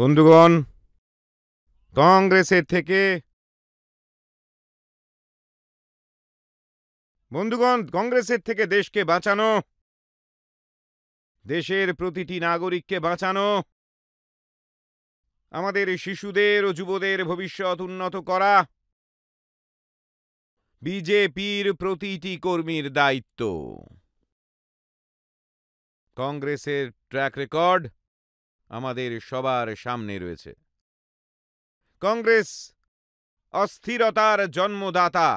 বন্ধুগণ কংগ্রেসের থেকে বন্ধুগণ কংগ্রেসের থেকে দেশকে বাঁচানো দেশের প্রতিটি নাগরিককে বাঁচানো আমাদের শিশুদের ও যুবদের ভবিষ্যৎ উন্নত করা বিজেপির প্রতিটি কর্মীর দায়িত্ব কংগ্রেসের ট্র্যাক রেকর্ড আমাদের সবার সামনে রয়েছে কংগ্রেস অস্থিরতার জন্মদাতা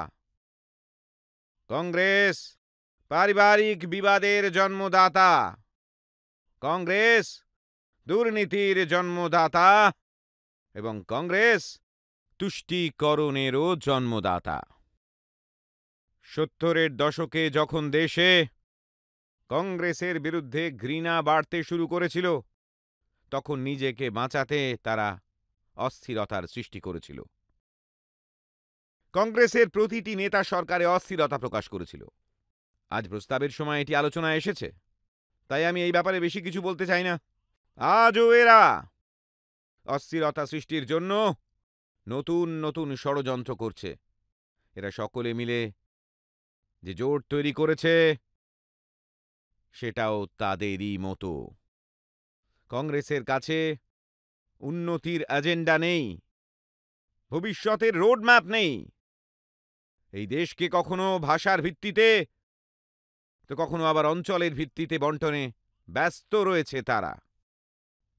কংগ্রেস পারিবারিক বিবাদের জন্মদাতা কংগ্রেস দুর্নীতির জন্মদাতা এবং কংগ্রেস তুষ্টিকরণেরও জন্মদাতা সত্তরের দশকে যখন দেশে কংগ্রেসের বিরুদ্ধে ঘৃণা বাড়তে শুরু করেছিল তখন নিজেকে বাঁচাতে তারা অস্থিরতার সৃষ্টি করেছিল কংগ্রেসের প্রতিটি নেতা সরকারে অস্থিরতা প্রকাশ করেছিল আজ প্রস্তাবের সময় এটি আলোচনায় এসেছে তাই আমি এই ব্যাপারে বেশি কিছু বলতে চাই না আজও এরা অস্থিরতা সৃষ্টির জন্য নতুন নতুন ষড়যন্ত্র করছে এরা সকলে মিলে যে জোট তৈরি করেছে সেটাও তাদেরই মতো কংগ্রেসের কাছে উন্নতির এজেন্ডা নেই ভবিষ্যতের রোডম্যাপ নেই এই দেশকে কখনো ভাষার ভিত্তিতে তো কখনো আবার অঞ্চলের ভিত্তিতে বন্টনে ব্যস্ত রয়েছে তারা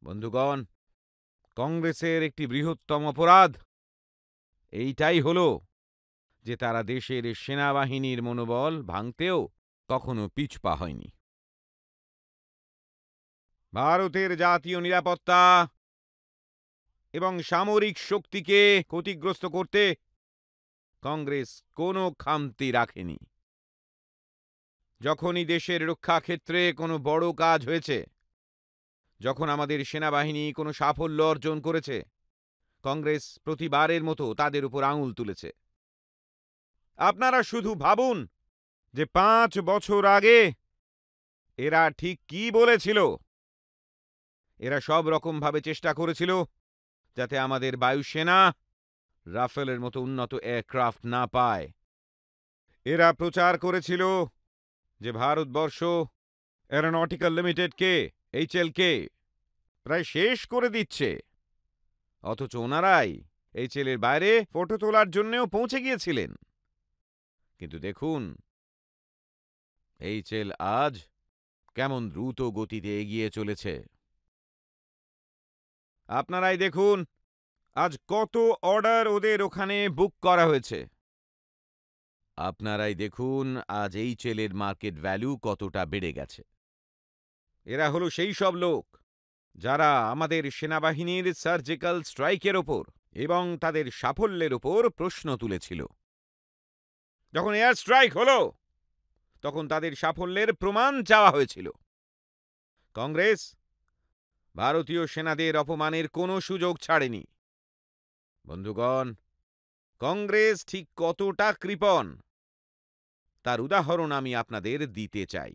বন্ধুগণ কংগ্রেসের একটি বৃহত্তম অপরাধ এইটাই হল যে তারা দেশের সেনাবাহিনীর মনোবল ভাঙতেও কখনো পিছপা হয়নি ভারতের জাতীয় নিরাপত্তা এবং সামরিক শক্তিকে ক্ষতিগ্রস্ত করতে কংগ্রেস কোনো খামতি রাখেনি যখনই দেশের রক্ষাক্ষেত্রে কোনো বড় কাজ হয়েছে যখন আমাদের সেনাবাহিনী কোনো সাফল্য অর্জন করেছে কংগ্রেস প্রতিবারের মতো তাদের উপর আঙুল তুলেছে আপনারা শুধু ভাবুন যে পাঁচ বছর আগে এরা ঠিক কি বলেছিল এরা সব রকমভাবে চেষ্টা করেছিল যাতে আমাদের বায়ুসেনা রাফেলের মতো উন্নত এয়ারক্রাফট না পায় এরা প্রচার করেছিল যে ভারতবর্ষ অ্যারোনটিক্যাল লিমিটেডকে এইচএলকে প্রায় শেষ করে দিচ্ছে অথচ ওনারাই এই ছেলের বাইরে ফটো তোলার জন্যেও পৌঁছে গিয়েছিলেন কিন্তু দেখুন এই আজ কেমন দ্রুত গতিতে এগিয়ে চলেছে আপনারাই দেখুন আজ কত অর্ডার ওদের ওখানে বুক করা হয়েছে আপনারাই দেখুন আজ এই চেলের মার্কেট ভ্যালু কতটা বেড়ে গেছে এরা হলো সেই সব লোক যারা আমাদের সেনাবাহিনীর সার্জিক্যাল স্ট্রাইকের ওপর এবং তাদের সাফল্যের ওপর প্রশ্ন তুলেছিল যখন এয়ার স্ট্রাইক হলো তখন তাদের সাফল্যের প্রমাণ চাওয়া হয়েছিল কংগ্রেস ভারতীয় সেনাদের অপমানের কোনো সুযোগ ছাড়েনি বন্ধুগণ কংগ্রেস ঠিক কতটা কৃপণ তার উদাহরণ আমি আপনাদের দিতে চাই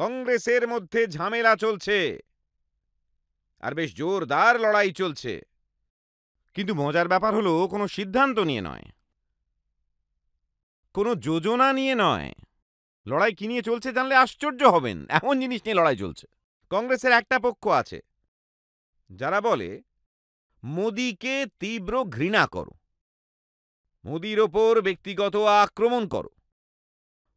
কংগ্রেসের মধ্যে ঝামেলা চলছে আর বেশ জোরদার লড়াই চলছে কিন্তু মজার ব্যাপার হলো কোনো সিদ্ধান্ত নিয়ে নয় কোনো যোজনা নিয়ে নয় লড়াই কি নিয়ে চলছে জানলে আশ্চর্য হবেন এমন জিনিস নিয়ে লড়াই চলছে কংগ্রেসের একটা পক্ষ আছে যারা বলে মোদিকে তীব্র ঘৃণা করো মোদির ওপর ব্যক্তিগত আক্রমণ করো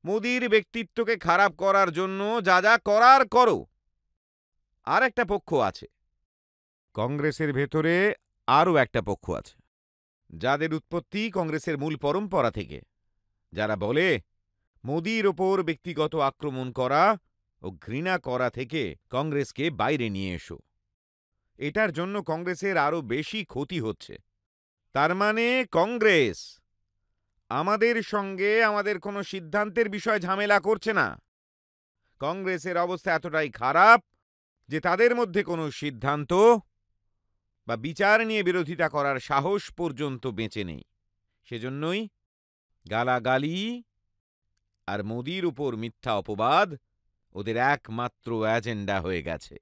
মোদির ব্যক্তিত্বকে খারাপ করার জন্য যা যা করার করো আর একটা পক্ষ আছে কংগ্রেসের ভেতরে আরও একটা পক্ষ আছে যাদের উৎপত্তি কংগ্রেসের মূল পরম্পরা থেকে যারা বলে মোদির ওপর ব্যক্তিগত আক্রমণ করা ও ঘৃণা করা থেকে কংগ্রেসকে বাইরে নিয়ে এসো এটার জন্য কংগ্রেসের আরও বেশি ক্ষতি হচ্ছে তার মানে কংগ্রেস আমাদের সঙ্গে আমাদের কোনো সিদ্ধান্তের বিষয়ে ঝামেলা করছে না কংগ্রেসের অবস্থা এতটাই খারাপ যে তাদের মধ্যে কোনো সিদ্ধান্ত বা বিচার নিয়ে বিরোধিতা করার সাহস পর্যন্ত বেঁচে নেই সেজন্যই গালাগালি আর মোদির উপর মিথ্যা অপবাদ ওদের একমাত্র অ্যাজেন্ডা হয়ে গেছে